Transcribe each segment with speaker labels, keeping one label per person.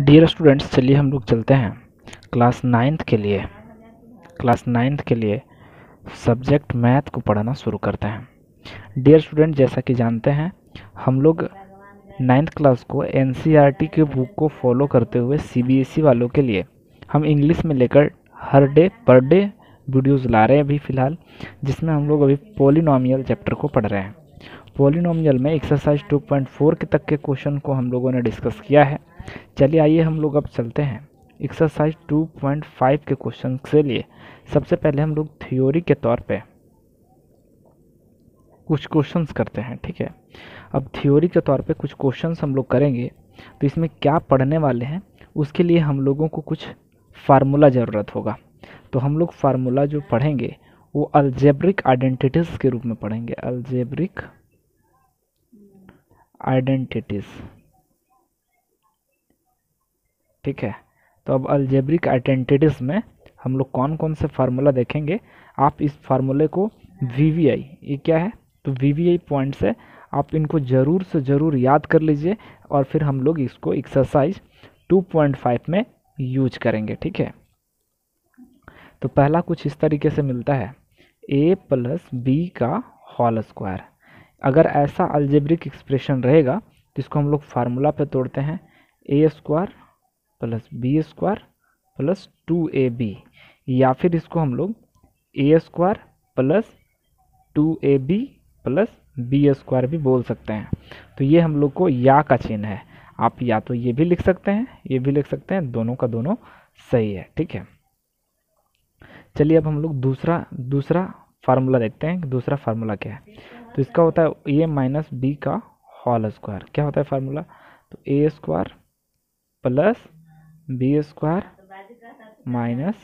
Speaker 1: Dear students चलिए हम लोग चलते हैं क्लास नाइन्थ के लिए क्लास नाइन्थ के लिए सब्जेक्ट मैथ को पढ़ाना शुरू करते हैं डियर स्टूडेंट जैसा कि जानते हैं हम लोग नाइन्थ क्लास को एन e के बुक को फॉलो करते हुए सी e वालों के लिए हम इंग्लिश में लेकर हर डे पर डे वीडियोज़ ला रहे हैं अभी फ़िलहाल जिसमें हम लोग अभी पोलिनोमियल चैप्टर को पढ़ रहे हैं पोलिनोमियल में एक्सरसाइज 2.4 के तक के क्वेश्चन को हम लोगों ने डिस्कस किया है चलिए आइए हम लोग अब चलते हैं एक्सरसाइज 2.5 के क्वेश्चन के लिए सबसे पहले हम लोग थ्योरी के तौर पे कुछ क्वेश्चंस करते हैं ठीक है अब थ्योरी के तौर पे कुछ क्वेश्चंस हम लोग करेंगे तो इसमें क्या पढ़ने वाले हैं उसके लिए हम लोगों को कुछ फार्मूला ज़रूरत होगा तो हम लोग फार्मूला जो पढ़ेंगे वो अल्जेब्रिक आइडेंटिटीज़ के रूप में पढ़ेंगे अल्जेब्रिक आइडेंटिटीज़ ठीक है तो अब अल्जेब्रिक आइडेंटिटीज़ में हम लोग कौन कौन से फार्मूला देखेंगे आप इस फार्मूले को वी वी आई ये क्या है तो वी वी आई पॉइंट से आप इनको ज़रूर से ज़रूर याद कर लीजिए और फिर हम लोग इसको एक्सरसाइज 2.5 में यूज करेंगे ठीक है तो पहला कुछ इस तरीके से मिलता है ए प्लस बी का होल स्क्वायर अगर ऐसा अल्जेब्रिक एक्सप्रेशन रहेगा तो इसको हम लोग फार्मूला पे तोड़ते हैं A square plus B square plus two A B या फिर इसको हम लोग A square plus two A B plus B square भी बोल सकते हैं तो ये हम लोग को या का चिन्ह है आप या तो ये भी लिख सकते हैं ये भी लिख सकते हैं दोनों का दोनों सही है ठीक है चलिए अब हम लोग दूसरा दूसरा फार्मूला देखते हैं दूसरा फार्मूला क्या है तो इसका होता है ए माइनस बी का होल स्क्वायर क्या होता है फार्मूला तो A square plus B square minus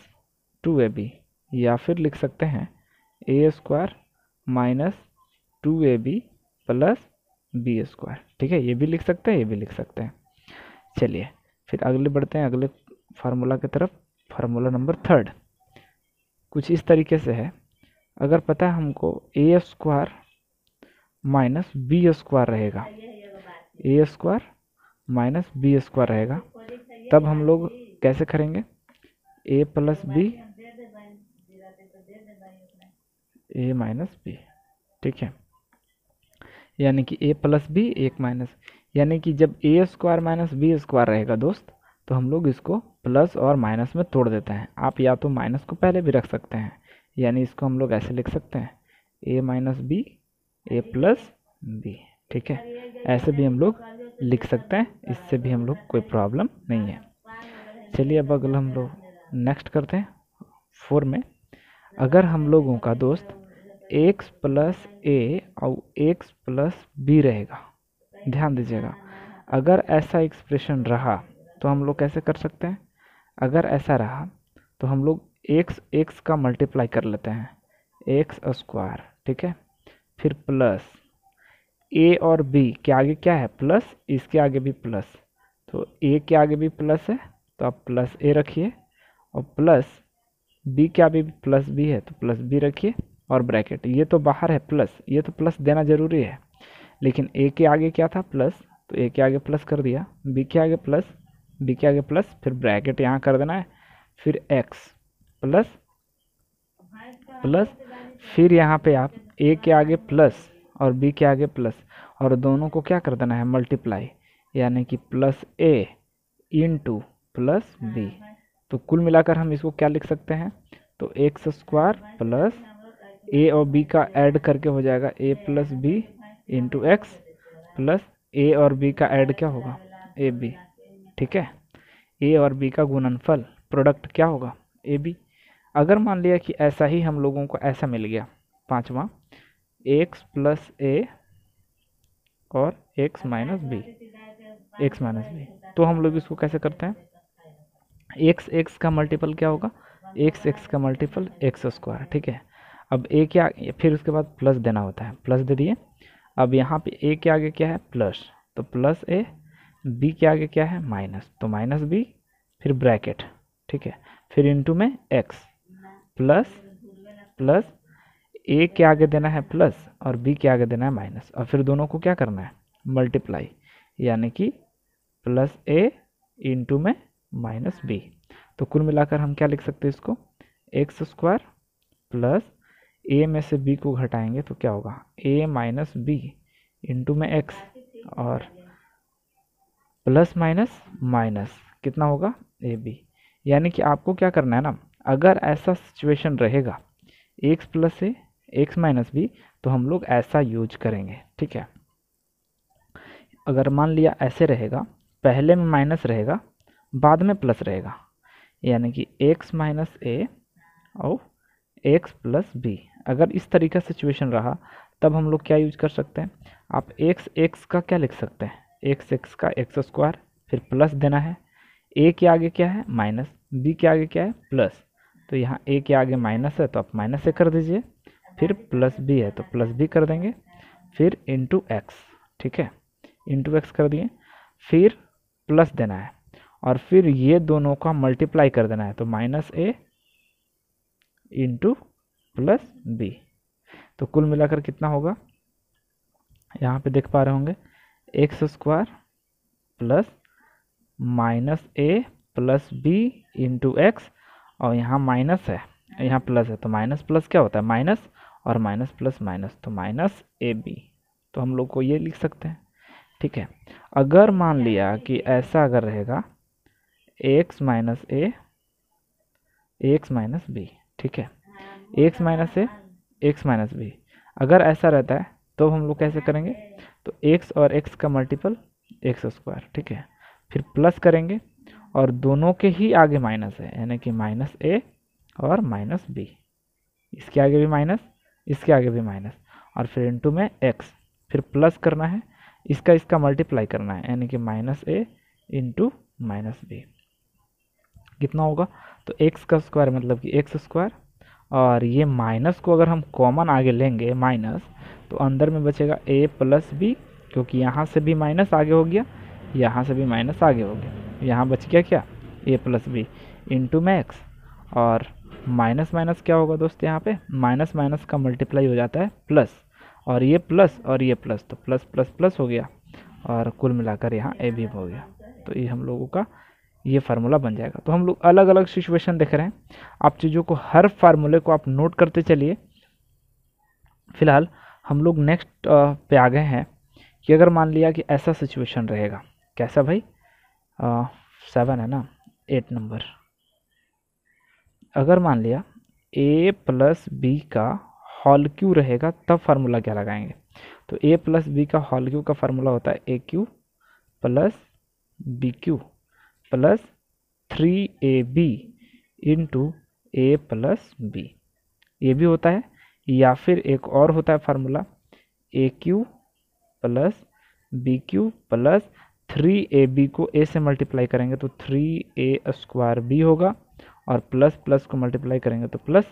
Speaker 1: two A B या फिर लिख सकते हैं A square minus two A B plus B square ठीक है ये भी लिख सकते हैं ये भी लिख सकते हैं चलिए फिर अगले बढ़ते हैं अगले फार्मूला की तरफ फार्मूला नंबर थर्ड कुछ इस तरीके से है अगर पता है हमको A square minus B square रहेगा A square minus B square रहेगा तब हम लोग कैसे करेंगे A plus B A minus B ठीक है यानी कि ए प्लस बी एक माइनस यानी कि जब A square minus B square रहेगा दोस्त तो हम लोग इसको प्लस और माइनस में तोड़ देते हैं आप या तो माइनस को पहले भी रख सकते हैं यानी इसको हम लोग ऐसे लिख सकते हैं A minus B A plus B ठीक है ऐसे भी हम लोग लिख सकते हैं इससे भी हम लोग कोई प्रॉब्लम नहीं है चलिए अब अगला हम लोग नेक्स्ट करते हैं फोर में अगर हम लोगों का दोस्त x प्लस ए और x प्लस बी रहेगा ध्यान दीजिएगा अगर ऐसा एक्सप्रेशन रहा तो हम लोग कैसे कर सकते हैं अगर ऐसा रहा तो हम लोग एक्स x का मल्टीप्लाई कर लेते हैं एक्स स्क्वायर ठीक है फिर प्लस ए और बी के आगे क्या है प्लस इसके आगे भी प्लस तो ए के आगे भी प्लस है तो आप प्लस ए रखिए और प्लस बी के आगे भी प्लस बी है तो प्लस बी रखिए और ब्रैकेट ये तो बाहर है प्लस ये तो प्लस देना ज़रूरी है लेकिन ए के आगे क्या था प्लस तो ए के आगे प्लस कर दिया बी के आगे प्लस बी के आगे प्लस फिर ब्रैकेट यहाँ कर देना है फिर एक्स प्लस प्लस फिर यहाँ पे आप ए के आगे प्लस और बी के आगे प्लस और दोनों को क्या कर देना है मल्टीप्लाई यानी कि plus A into plus B तो कुल मिलाकर हम इसको क्या लिख सकते हैं तो एक्स स्क्वायर प्लस ए और बी का ऐड करके हो जाएगा A plus B into X plus A और बी का ऐड क्या होगा ए बी ठीक है ए और बी का गुणनफल प्रोडक्ट क्या होगा ए बी अगर मान लिया कि ऐसा ही हम लोगों को ऐसा मिल गया पाँचवा एक्स प्लस ए और X minus B X minus B तो हम लोग इसको कैसे करते हैं एक्स एक्स का मल्टीपल क्या होगा एक्स एक्स का मल्टीपल एक्स स्क्वायर ठीक है अब ए के आगे फिर उसके बाद प्लस देना होता है प्लस दे दिए अब यहाँ पे ए के आगे क्या है प्लस तो प्लस ए बी के आगे क्या है माइनस तो माइनस बी फिर ब्रैकेट ठीक है फिर इंटू में एक्स प्लस प्लस ए के आगे देना है प्लस और बी के आगे देना है माइनस और फिर दोनों को क्या करना है मल्टीप्लाई यानी कि प्लस ए इंटू में माइनस बी तो कुल मिलाकर हम क्या लिख सकते हैं इसको एक्स स्क्वायर प्लस ए में से बी को घटाएंगे तो क्या होगा ए माइनस बी इंटू में एक्स और प्लस माइनस माइनस कितना होगा ए बी यानी कि आपको क्या करना है ना अगर ऐसा सिचुएशन रहेगा X plus A X minus B तो हम लोग ऐसा यूज करेंगे ठीक है अगर मान लिया ऐसे रहेगा पहले में माइनस रहेगा बाद में प्लस रहेगा यानी कि एक्स माइनस ए और एक्स प्लस बी अगर इस तरीका सिचुएशन रहा तब हम लोग क्या यूज कर सकते हैं आप एक्स एक्स का क्या लिख सकते हैं एक्स एक्स का एक्स स्क्वायर फिर प्लस देना है ए के आगे क्या है माइनस बी के आगे क्या है प्लस तो यहाँ ए के आगे माइनस है तो आप माइनस से कर दीजिए फिर प्लस बी है तो प्लस बी कर देंगे फिर इंटू एक्स ठीक है इंटू एक्स कर दिए फिर प्लस देना है और फिर ये दोनों का मल्टीप्लाई कर देना है तो minus A into plus B तो कुल मिलाकर कितना होगा यहाँ पे देख पा रहे होंगे X square plus minus A plus B into X और यहाँ माइनस है यहाँ प्लस है तो माइनस प्लस क्या होता है माइनस और माइनस प्लस माइनस तो माइनस ए बी तो हम लोग को ये लिख सकते हैं ठीक है अगर मान लिया कि ऐसा अगर रहेगा X minus A X minus B ठीक है X minus A X minus B अगर ऐसा रहता है तो हम लोग कैसे करेंगे तो एक्स और एक्स का मल्टीपल एक्स स्क्वायर ठीक है फिर प्लस करेंगे और दोनों के ही आगे माइनस है यानी कि माइनस ए और माइनस बी इसके आगे भी माइनस इसके आगे भी माइनस और फिर इंटू में एक्स फिर प्लस करना है इसका इसका मल्टीप्लाई करना है यानी कि minus A into minus B कितना होगा तो एक्स का स्क्वायर मतलब कि एक्स स्क्वायर और ये माइनस को अगर हम कॉमन आगे लेंगे माइनस तो अंदर में बचेगा ए प्लस बी क्योंकि यहाँ से भी माइनस आगे हो गया यहाँ से भी माइनस आगे हो गया यहाँ बच गया क्या ए प्लस बी इंटू में एक्स और माइनस माइनस क्या होगा दोस्त यहाँ पे माइनस माइनस का मल्टीप्लाई हो जाता है प्लस और ये प्लस और ये प्लस तो प्लस प्लस प्लस हो गया और कुल मिलाकर यहाँ ए भी हो गया तो ये हम लोगों का ये फार्मूला बन जाएगा तो हम लोग अलग अलग सिचुएशन देख रहे हैं आप चीज़ों को हर फार्मूले को आप नोट करते चलिए फिलहाल हम लोग नेक्स्ट पे आ गए हैं कि अगर मान लिया कि ऐसा सिचुएशन रहेगा कैसा भाई सेवन है ना एट नंबर अगर मान लिया ए प्लस बी का हॉल क्यू रहेगा तब फार्मूला क्या लगाएंगे तो ए प्लस बी का हॉल क्यू का फार्मूला होता है A cube plus B cube plus three A B into A plus B ये भी होता है या फिर एक और होता है formula A cube plus B cube plus three A B को ए से मल्टीप्लाई करेंगे तो थ्री ए स्क्वायर बी होगा और प्लस प्लस को मल्टीप्लाई करेंगे तो plus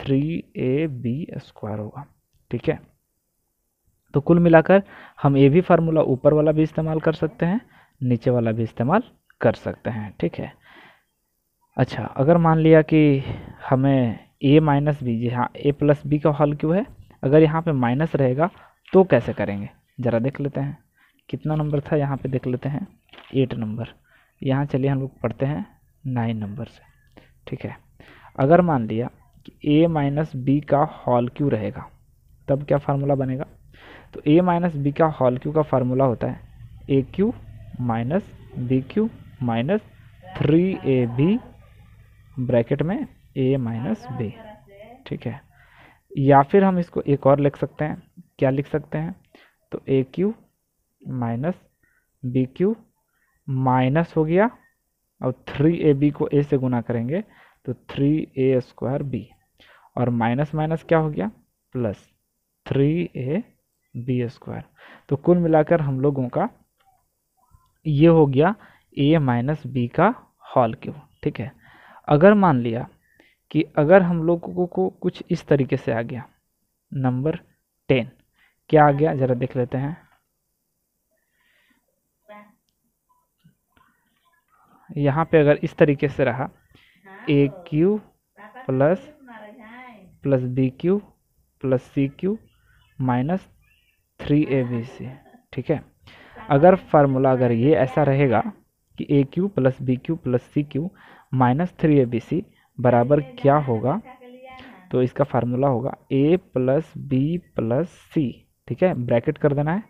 Speaker 1: three A B square होगा ठीक है तो कुल मिलाकर हम ये भी फार्मूला ऊपर वाला भी इस्तेमाल कर सकते हैं नीचे वाला भी इस्तेमाल कर सकते हैं ठीक है अच्छा अगर मान लिया कि हमें ए माइनस बी जी हाँ ए प्लस बी का हल क्यों है अगर यहाँ पे माइनस रहेगा तो कैसे करेंगे ज़रा देख लेते हैं कितना नंबर था यहाँ पे देख लेते हैं एट नंबर यहाँ चलिए हम लोग पढ़ते हैं नाइन नंबर से ठीक है अगर मान लिया कि ए माइनस बी का हॉल क्यू रहेगा तब क्या फार्मूला बनेगा तो ए माइनस बी का हॉल क्यू का फार्मूला होता है A cube minus B cube minus three A B bracket में ए माइनस बी ठीक है या फिर हम इसको एक और लिख सकते हैं क्या लिख सकते हैं तो A cube minus B cube minus हो गया और थ्री ए बी को ए से गुना करेंगे तो थ्री ए स्क्वायर बी और माइनस माइनस क्या हो गया plus three A B square तो कुल मिलाकर हम लोगों का ये हो गया ए माइनस बी का हॉल क्यूब ठीक है अगर मान लिया कि अगर हम लोगों को कुछ इस तरीके से आ गया नंबर टेन क्या आ गया ज़रा देख लेते हैं यहाँ पे अगर इस तरीके से रहा A cube plus plus B cube plus C cube minus three A B C ठीक है अगर फार्मूला अगर ये ऐसा रहेगा कि A cube plus B cube plus C cube minus three A B C बराबर क्या होगा तो इसका फार्मूला होगा A plus B plus C ठीक है ब्रैकेट कर देना है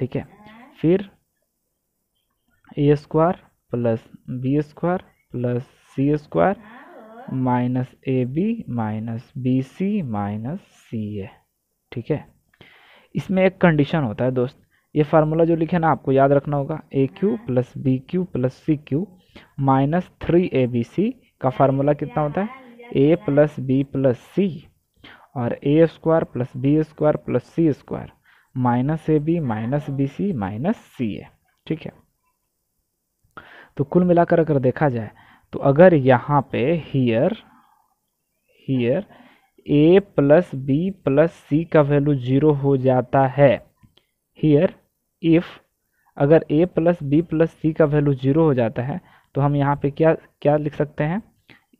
Speaker 1: ठीक है हाँ। फिर A square plus B square plus C square minus A B minus B C minus C A ठीक है इसमें एक कंडीशन होता है दोस्त ये फार्मूला जो लिखे ना आपको याद रखना होगा A cube plus B cube plus C cube minus three A B C का फार्मूला कितना होता है A plus B plus C और A square plus B square plus C square minus A B minus B C minus C A ठीक है तो कुल मिलाकर अगर देखा जाए तो अगर यहाँ पे here here A plus B plus C का वैल्यू जीरो हो जाता है हीयर इफ़ अगर A plus B plus C का वैल्यू जीरो हो जाता है तो हम यहाँ पे क्या क्या लिख सकते हैं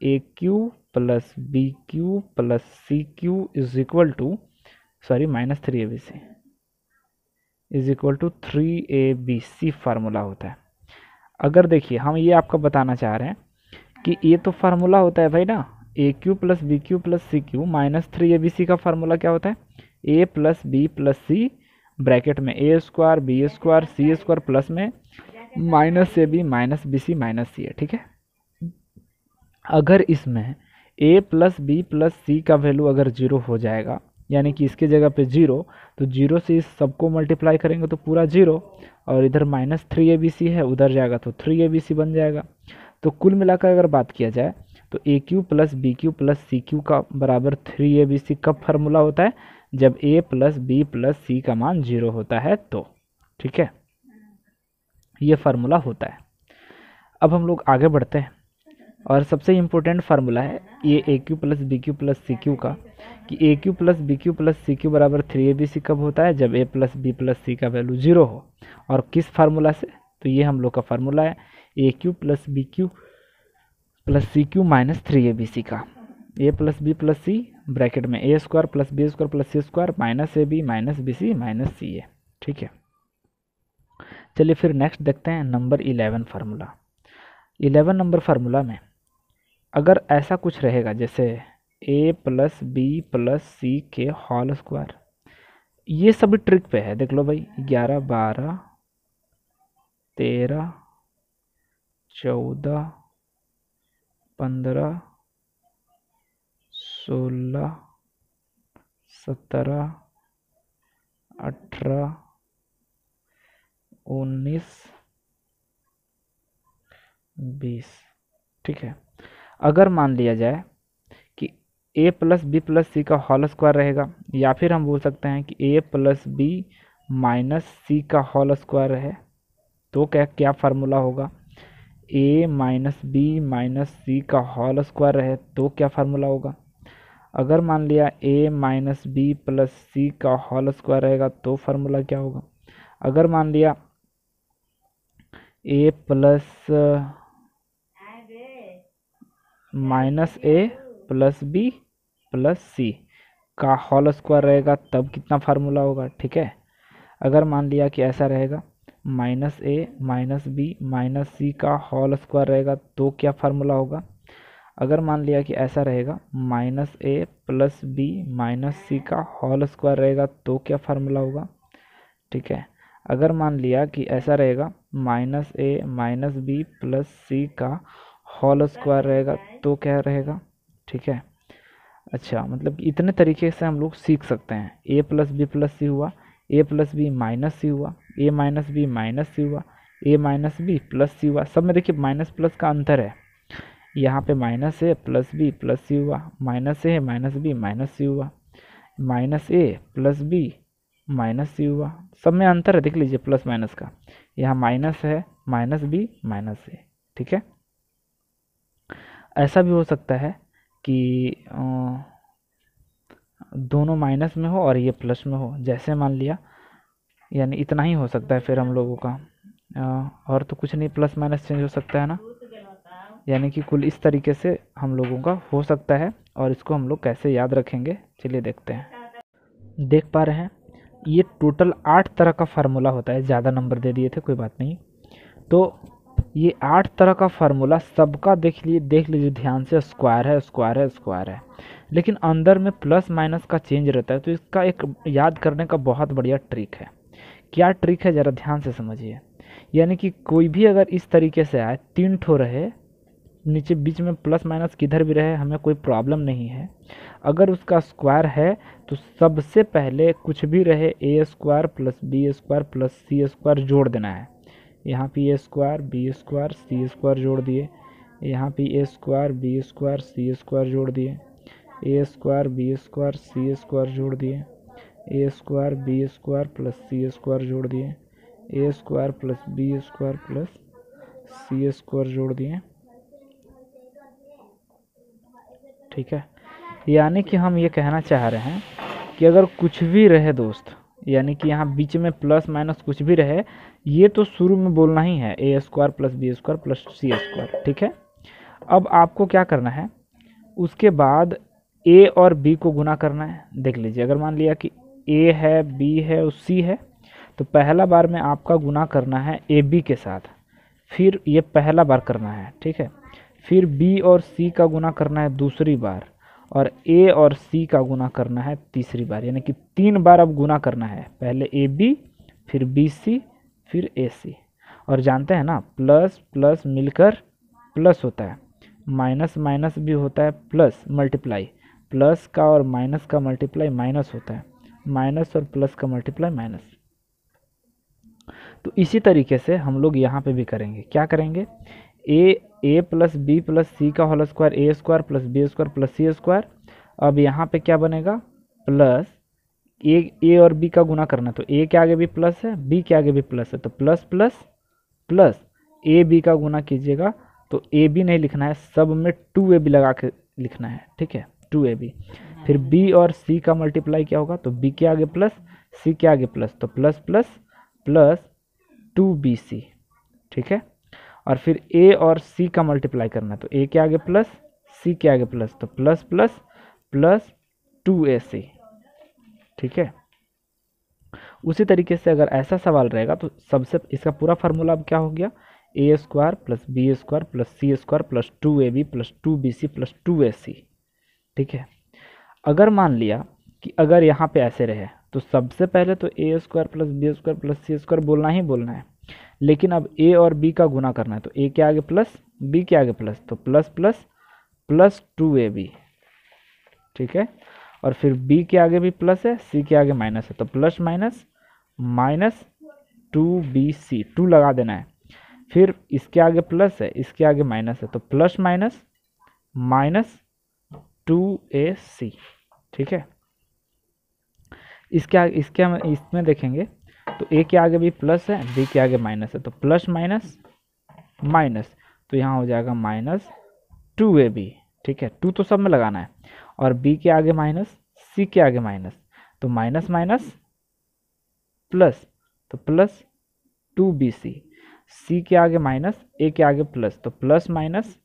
Speaker 1: A cube plus B cube plus C cube is equal to sorry minus three A B C is equal to three A B C formula होता है अगर देखिए हम ये आपको बताना चाह रहे हैं कि ये तो फार्मूला होता है भाई ना A cube plus B cube plus C cube minus three A B C का फार्मूला क्या होता है A plus B plus C bracket में A square B square C square plus में minus A B minus B C minus C है ठीक है अगर इसमें A plus B plus C का वैल्यू अगर जीरो हो जाएगा यानी कि इसके जगह पे जीरो तो जीरो से इस सबको मल्टीप्लाई करेंगे तो पूरा जीरो और इधर minus three A B C है उधर जाएगा तो थ्री ए बी सी बन जाएगा तो कुल मिलाकर अगर बात किया जाए तो A cube plus B cube plus C cube का बराबर थ्री ए बी सी कब फार्मूला होता है जब A plus B plus C का मान जीरो होता है तो ठीक है ये फार्मूला होता है अब हम लोग आगे बढ़ते हैं और सबसे इम्पोर्टेंट फार्मूला है ये A cube plus B cube plus C cube का कि A cube plus B cube plus C cube बराबर थ्री ए बी सी कब होता है जब A plus B plus C का वैल्यू जीरो हो और किस फार्मूला से तो ये हम लोग का फार्मूला है A cube plus B cube plus C cube minus three A B C का A plus B plus C bracket में A square plus B square plus C square minus A B minus B C minus C A ठीक है चलिए फिर next देखते हैं number eleven formula eleven number formula में अगर ऐसा कुछ रहेगा जैसे A plus B plus C के हॉल स्क्वायर ये सब ट्रिक पे है देख लो भाई ग्यारह बारह तेरह चौदह पंद्रह सोलह सत्रह अठारह उन्नीस बीस ठीक है अगर मान लिया जाए कि A plus B plus C का हॉल स्क्वायर रहेगा या फिर हम बोल सकते हैं कि A plus B minus C का होल स्क्वायर है तो क्या क्या फार्मूला होगा A minus B minus C का होल स्क्वायर है तो क्या फार्मूला होगा अगर मान लिया A minus B plus C का होल स्क्वायर रहेगा तो फार्मूला क्या होगा अगर मान लिया A plus minus A plus B plus C का होल स्क्वायर रहेगा तब कितना फार्मूला होगा ठीक है अगर मान लिया कि ऐसा रहेगा minus A minus B minus C का होल स्क्वायर रहेगा तो क्या फार्मूला होगा अगर मान लिया कि ऐसा रहेगा minus A plus B minus C का होल स्क्वायर रहेगा तो क्या फार्मूला होगा ठीक है अगर मान लिया कि ऐसा रहेगा minus A minus B plus C का हॉल स्क्वायर रहेगा तो क्या रहेगा ठीक है अच्छा मतलब इतने तरीके से हम लोग सीख सकते हैं A plus B plus C हुआ A plus B minus C हुआ A minus B minus C हुआ A minus B plus C हुआ सब में देखिए माइनस प्लस का अंतर है यहाँ पे minus A plus B plus C हुआ minus A minus B minus C हुआ minus A plus B minus C हुआ सब में अंतर है देख लीजिए प्लस माइनस का यहाँ माइनस है माइनस बी माइनस ए ठीक है ऐसा भी हो सकता है कि दोनों माइनस में हो और ये प्लस में हो जैसे मान लिया यानी इतना ही हो सकता है फिर हम लोगों का और तो कुछ नहीं प्लस माइनस चेंज हो सकता है ना यानी कि कुल इस तरीके से हम लोगों का हो सकता है और इसको हम लोग कैसे याद रखेंगे चलिए देखते हैं देख पा रहे हैं ये टोटल आठ तरह का फार्मूला होता है ज़्यादा नंबर दे दिए थे कोई बात नहीं तो ये आठ तरह का फार्मूला सबका देख लिए देख लीजिए ध्यान से स्क्वायर है स्क्वायर है स्क्वायर है लेकिन अंदर में प्लस माइनस का चेंज रहता है तो इसका एक याद करने का बहुत बढ़िया ट्रिक है क्या ट्रिक है ज़रा ध्यान से समझिए यानी कि कोई भी अगर इस तरीके से आए तीन ठो रहे नीचे बीच में प्लस माइनस किधर भी रहे हमें कोई प्रॉब्लम नहीं है अगर उसका स्क्वायर है तो सबसे पहले कुछ भी रहे A square plus B square plus C square जोड़ देना है यहाँ पे A square B square C square जोड़ दिए यहाँ पे A square B square C square जोड़ दिए A square B square C square जोड़ दिए A square B square plus C square जोड़ दिए A square plus B square plus C square जोड़ दिए ठीक है यानी कि हम ये कहना चाह रहे हैं कि अगर कुछ भी रहे दोस्त यानी कि यहाँ बीच में प्लस माइनस कुछ भी रहे ये तो शुरू में बोलना ही है A square plus B square plus C square ठीक है अब आपको क्या करना है उसके बाद ए और बी को गुना करना है देख लीजिए अगर मान लिया कि ए है बी है और सी है तो पहला बार में आपका गुना करना है ए बी के साथ फिर ये पहला बार करना है ठीक है फिर बी और सी का गुना करना है दूसरी बार और ए और सी का गुना करना है तीसरी बार यानी कि तीन बार अब गुना करना है पहले ए बी फिर बी सी फिर ए सी और जानते हैं ना प्लस प्लस मिलकर प्लस होता है माइनस माइनस भी होता है प्लस मल्टीप्लाई प्लस का और माइनस का मल्टीप्लाई माइनस होता है माइनस और प्लस का मल्टीप्लाई माइनस तो इसी तरीके से हम लोग यहाँ पे भी करेंगे क्या करेंगे A A plus B plus C का whole square A square plus B square plus C square अब यहाँ पे क्या बनेगा प्लस ए ए और बी का गुना करना तो ए के आगे भी प्लस है बी के आगे भी प्लस है तो plus plus plus A B का गुना कीजिएगा तो ए बी नहीं लिखना है सब में टू ए बी लगा के लिखना है ठीक है टू ए बी फिर बी और सी का मल्टीप्लाई क्या होगा तो बी के आगे प्लस सी के आगे प्लस तो plus plus plus two B C ठीक है और फिर ए और सी का मल्टीप्लाई करना है तो ए के आगे प्लस सी के आगे प्लस तो plus plus plus two A C ठीक है उसी तरीके से अगर ऐसा सवाल रहेगा तो सबसे इसका पूरा फार्मूला अब क्या हो गया A square plus B square plus C square plus two A B plus two B C plus two A C ठीक है अगर मान लिया कि अगर यहाँ पे ऐसे रहे तो सबसे पहले तो A square plus B square plus C square बोलना ही बोलना है लेकिन अब ए और बी का गुना करना है तो ए के आगे प्लस बी के आगे प्लस तो plus plus plus two A B ठीक है और फिर बी के आगे भी प्लस है सी के आगे माइनस है तो plus minus minus two B C two लगा देना है फिर इसके आगे प्लस है इसके आगे माइनस है तो plus minus minus two A C ठीक है इसके आगे इसके हम इसमें देखेंगे तो ए के आगे भी प्लस है बी के आगे माइनस है तो प्लस माइनस माइनस तो यहाँ हो जाएगा माइनस टू ए बी ठीक है टू तो सब में लगाना है और बी के आगे माइनस सी के आगे माइनस तो माइनस माइनस प्लस तो plus two B C C के आगे माइनस ए के आगे प्लस तो प्लस माइनस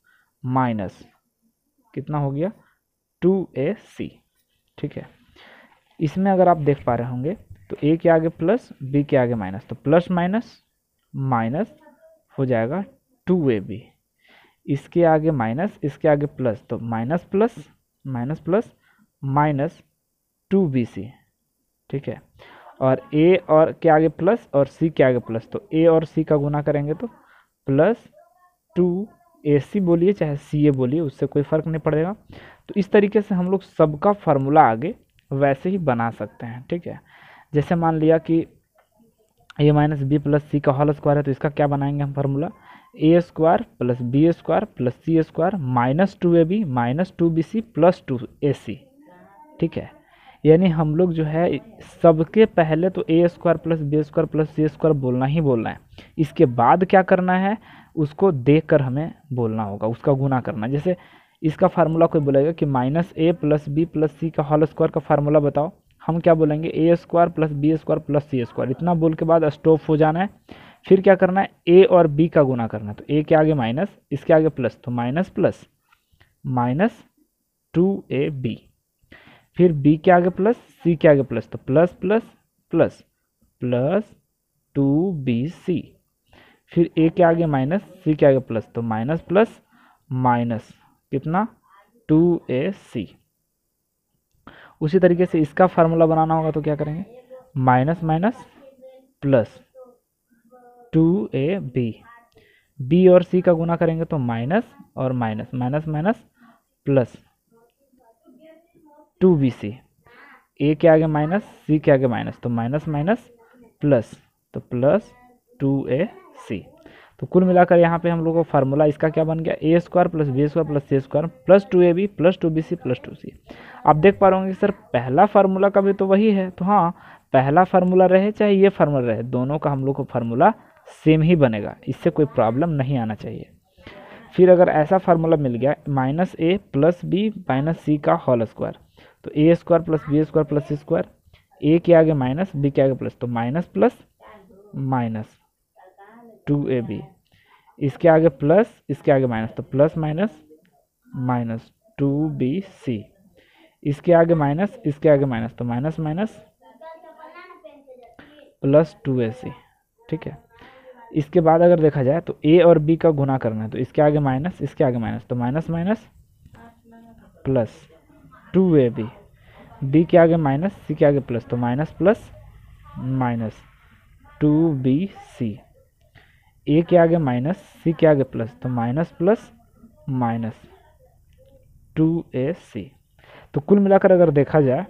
Speaker 1: माइनस कितना हो गया टू ए सी ठीक है इसमें अगर आप देख पा रहे होंगे तो ए के आगे प्लस बी के आगे माइनस तो प्लस माइनस माइनस हो जाएगा टू ए बी इसके आगे माइनस इसके आगे प्लस तो minus plus minus plus minus two B C ठीक है और ए और के आगे प्लस और सी के आगे प्लस तो ए और सी का गुना करेंगे तो प्लस टू ए सी बोलिए चाहे सी ए बोलिए उससे कोई फ़र्क नहीं पड़ेगा तो इस तरीके से हम लोग सबका फार्मूला आगे वैसे ही बना सकते हैं ठीक है जैसे मान लिया कि A minus B plus C का होल स्क्वायर है तो इसका क्या बनाएंगे हम formula A square plus B square plus C square minus two A B minus two B C plus two A C ठीक है यानी हम लोग जो है सबके पहले तो A square plus B square plus C square बोलना ही बोलना है इसके बाद क्या करना है उसको देख कर हमें बोलना होगा उसका गुना करना जैसे इसका फार्मूला कोई बोलेगा कि minus A plus B plus C का होल स्क्वायर का फार्मूला बताओ हम क्या बोलेंगे A square plus B square plus C square इतना बोल के बाद स्टॉप हो जाना है फिर क्या करना है ए और बी का गुना करना है तो ए के आगे माइनस इसके आगे प्लस तो minus plus minus two A B फिर बी के आगे प्लस सी के आगे प्लस तो plus plus plus plus two B C फिर ए के आगे माइनस सी के आगे प्लस तो माइनस प्लस माइनस कितना टू ए सी उसी तरीके से इसका फार्मूला बनाना होगा तो क्या करेंगे minus minus plus two A B B और सी का गुना करेंगे तो माइनस और minus minus minus plus two B C A के आगे माइनस सी के आगे माइनस तो माइनस माइनस प्लस तो प्लस टू ए सी तो कुल मिलाकर यहाँ पे हम लोग को फार्मूला इसका क्या बन गया A square plus B square plus C square plus two A B plus two B C plus two C आप देख पा रहे होंगे सर पहला फार्मूला का भी तो वही है तो हाँ पहला फार्मूला रहे चाहे ये फार्मूला रहे दोनों का हम लोग को फार्मूला सेम ही बनेगा इससे कोई प्रॉब्लम नहीं आना चाहिए फिर अगर ऐसा फार्मूला मिल गया minus A plus B minus C का होल स्क्वायर तो A square plus B square plus C square A के आगे माइनस बी के आगे प्लस तो minus plus minus two A B इसके आगे प्लस इसके आगे माइनस तो plus minus minus two B C इसके आगे माइनस इसके आगे माइनस तो minus minus plus two A C ठीक है इसके बाद अगर देखा जाए तो ए और बी का गुना करना है तो इसके आगे माइनस इसके आगे माइनस तो minus minus plus two A B B के आगे माइनस सी के आगे प्लस तो minus plus minus two B C A के आगे माइनस सी के आगे प्लस तो minus plus minus two A C तो कुल मिलाकर अगर देखा जाए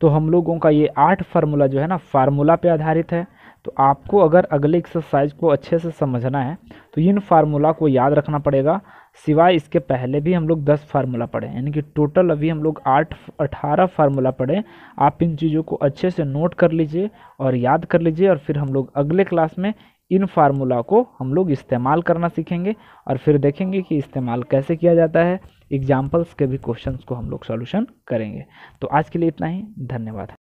Speaker 1: तो हम लोगों का ये आठ फार्मूला जो है ना फार्मूला पे आधारित है तो आपको अगर अगले एक्सरसाइज को अच्छे से समझना है तो इन फार्मूला को याद रखना पड़ेगा सिवाय इसके पहले भी हम लोग दस फार्मूला पढ़े यानी कि टोटल अभी हम लोग आठ अठारह फार्मूला पढ़े आप इन चीज़ों को अच्छे से नोट कर लीजिए और याद कर लीजिए और फिर हम लोग अगले क्लास में इन फार्मूला को हम लोग इस्तेमाल करना सीखेंगे और फिर देखेंगे कि इस्तेमाल कैसे किया जाता है एग्जाम्पल्स के भी क्वेश्चंस को हम लोग सॉल्यूशन करेंगे तो आज के लिए इतना ही धन्यवाद